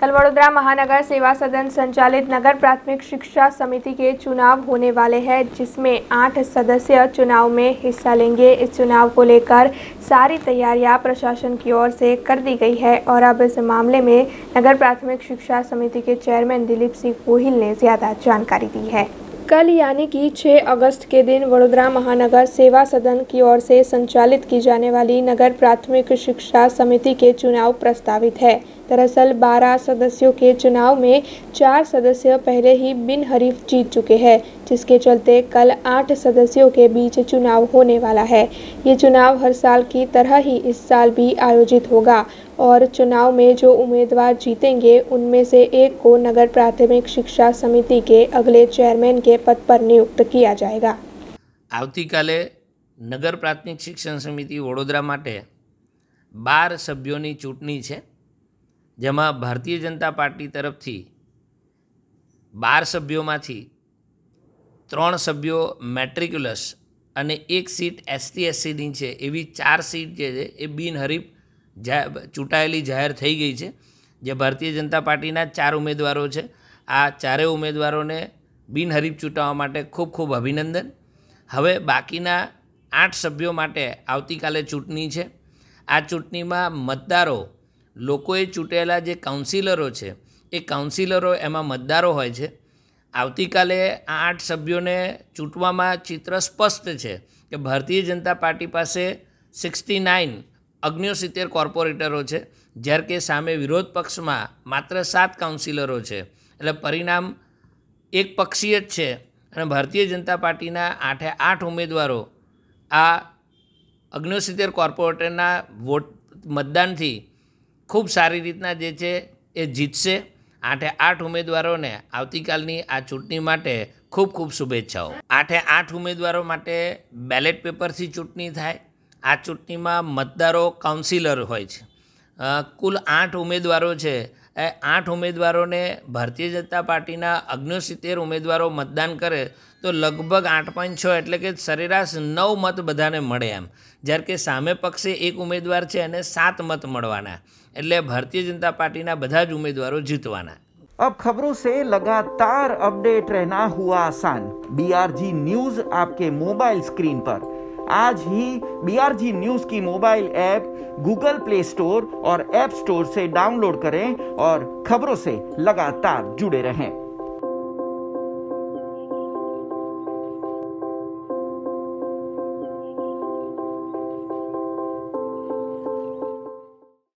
कल वडोदरा महानगर सेवा सदन संचालित नगर प्राथमिक शिक्षा समिति के चुनाव होने वाले हैं जिसमें आठ सदस्य चुनाव में हिस्सा लेंगे इस चुनाव को लेकर सारी तैयारियां प्रशासन की ओर से कर दी गई है और अब इस मामले में नगर प्राथमिक शिक्षा समिति के चेयरमैन दिलीप सिंह गोहिल ने ज़्यादा जानकारी दी है कल यानी कि 6 अगस्त के दिन वडोदरा महानगर सेवा सदन की ओर से संचालित की जाने वाली नगर प्राथमिक शिक्षा समिति के चुनाव प्रस्तावित है दरअसल 12 सदस्यों के चुनाव में चार सदस्य पहले ही बिन हरीफ जीत चुके हैं जिसके चलते कल आठ सदस्यों के बीच चुनाव होने वाला है ये चुनाव हर साल की तरह ही इस साल भी आयोजित होगा और चुनाव में जो उम्मीदवार जीतेंगे उनमें से एक को नगर प्राथमिक शिक्षा समिति के अगले चेयरमैन के पद पर नियुक्त किया जाएगा आती काले नगर शिक्षण समिति वडोदरा શિક્ષણ बार सभ्यों की બાર है ચૂંટણી भारतीय जनता पार्टी तरफ थी बार सभ्यों में ત્રણ સભ્યો મેટ્રિક્યુલસ અને એક સીટ એસટી એસસીની છે એવી ચાર સીટ જે છે એ બિનહરીફ ચૂંટાયેલી જાહેર થઈ ગઈ છે જે ભારતીય જનતા પાર્ટીના ચાર ઉમેદવારો છે આ ચારેય ઉમેદવારોને બિનહરીફ ચૂંટાવવા માટે ખૂબ ખૂબ અભિનંદન હવે બાકીના આઠ સભ્યો માટે આવતીકાલે ચૂંટણી છે આ ચૂંટણીમાં મતદારો લોકોએ ચૂંટેલા જે કાઉન્સિલરો છે એ કાઉન્સિલરો એમાં મતદારો હોય છે આવતીકાલે આ આઠ સભ્યોને ચૂંટવામાં ચિત્ર સ્પષ્ટ છે કે ભારતીય જનતા પાર્ટી પાસે સિક્સટી નાઇન અગ્નિસિત્તેર કોર્પોરેટરો છે જ્યારે કે સામે વિરોધ પક્ષમાં માત્ર સાત કાઉન્સિલરો છે એટલે પરિણામ એક પક્ષીય જ છે અને ભારતીય જનતા પાર્ટીના આઠે આઠ ઉમેદવારો આ અગ્નિસિત્તેર કોર્પોરેટરના વોટ મતદાનથી ખૂબ સારી રીતના જે છે એ જીતશે આઠે આઠ ઉમેદવારોને આવતીકાલની આ ચૂંટણી માટે ખૂબ ખૂબ શુભેચ્છાઓ આઠે આઠ ઉમેદવારો માટે બેલેટ પેપરથી ચૂંટણી થાય આ ચૂંટણીમાં મતદારો કાઉન્સિલર હોય છે કુલ આઠ ઉમેદવારો છે એ આઠ ઉમેદવારોને ભારતીય જનતા પાર્ટીના અગ્નસિત્તેર ઉમેદવારો મતદાન કરે તો લગભગ આઠ પોઈન્ટ છ એટલે કે સરેરાશ નવ મત બધાને મળે એમ જ્યારે કે સામે પક્ષે એક ઉમેદવાર છે એને સાત મત મળવાના એટલે ભારતીય જનતા પાર્ટીના બધા જ ઉમેદવારો જીતવાના अब खबरों से लगातार अपडेट रहना हुआ आसान बीआरजी न्यूज आपके मोबाइल स्क्रीन पर आज ही बीआरजी न्यूज की mobile app Google Play Store और ऐप स्टोर से डाउनलोड करें और खबरों से लगातार जुड़े रहें